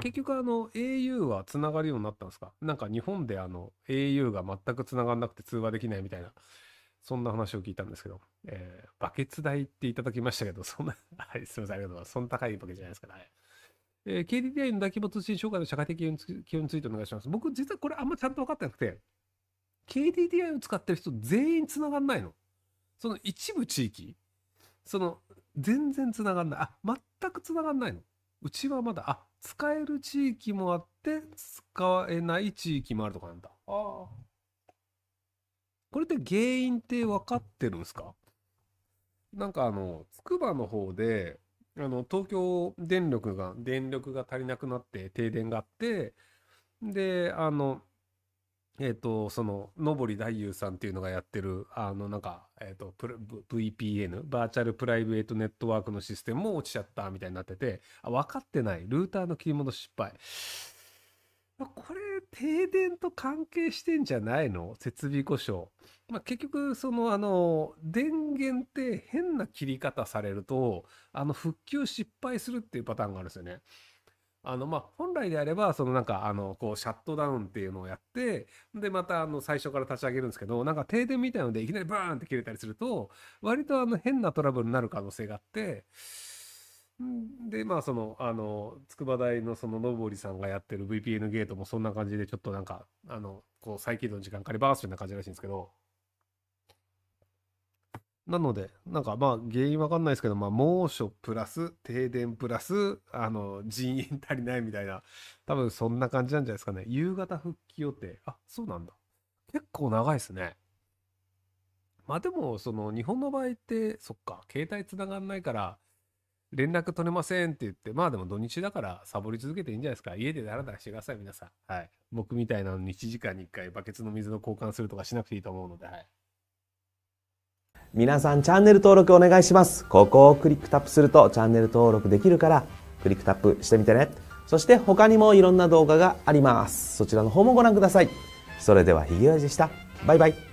結局あの au はつながるようになったんですかなんか日本であの au が全くつながんなくて通話できないみたいな、そんな話を聞いたんですけど、えー、バケツ代っていただきましたけど、そんな はい、すみません、ありがとうございます。そんな高いわけじゃないですから、ね、はい、えー、KDDI の大規模通信障害の社会的基本についてお願いします。僕、実はこれあんまちゃんと分かってなくて、KDDI を使ってる人全員つながんないの。その一部地域、その全然つながんない。あ、全くつながんないの。うちはまだ、あ、使える地域もあって、使えない地域もあるとかなんだ。ああ。これって原因って分かってるんですかなんかあの、つくばの方で、あの、東京電力が、電力が足りなくなって停電があって、で、あの、えー、と、その、のぼり大悠さんっていうのがやってる、あの、なんか、えっ、ー、と、VPN、バーチャルプライベートネットワークのシステムも落ちちゃったみたいになってて、あ、分かってない。ルーターの切り戻し失敗。これ、停電と関係してんじゃないの設備故障。まあ、結局、その、あの、電源って変な切り方されると、あの、復旧失敗するっていうパターンがあるんですよね。あのまあ本来であればそのなんかあのこうシャットダウンっていうのをやってでまたあの最初から立ち上げるんですけどなんか停電みたいのでいきなりバーンって切れたりすると割とあの変なトラブルになる可能性があってでまあそのあの筑波大のそののぼりさんがやってる VPN ゲートもそんな感じでちょっとなんかあのこう再起動の時間かかりバースみたいな感じらしいんですけどなので、なんかまあ原因わかんないですけど、まあ猛暑プラス停電プラス、あの、人員足りないみたいな、多分そんな感じなんじゃないですかね。夕方復帰予定。あ、そうなんだ。結構長いですね。まあでも、その日本の場合って、そっか、携帯繋がんないから、連絡取れませんって言って、まあでも土日だからサボり続けていいんじゃないですか。家でダラダラしてください、皆さん。はい。僕みたいなのに1時間に1回バケツの水の交換するとかしなくていいと思うので、はい。皆さんチャンネル登録お願いします。ここをクリックタップするとチャンネル登録できるからクリックタップしてみてね。そして他にもいろんな動画があります。そちらの方もご覧ください。それではひげおやじでした。バイバイ。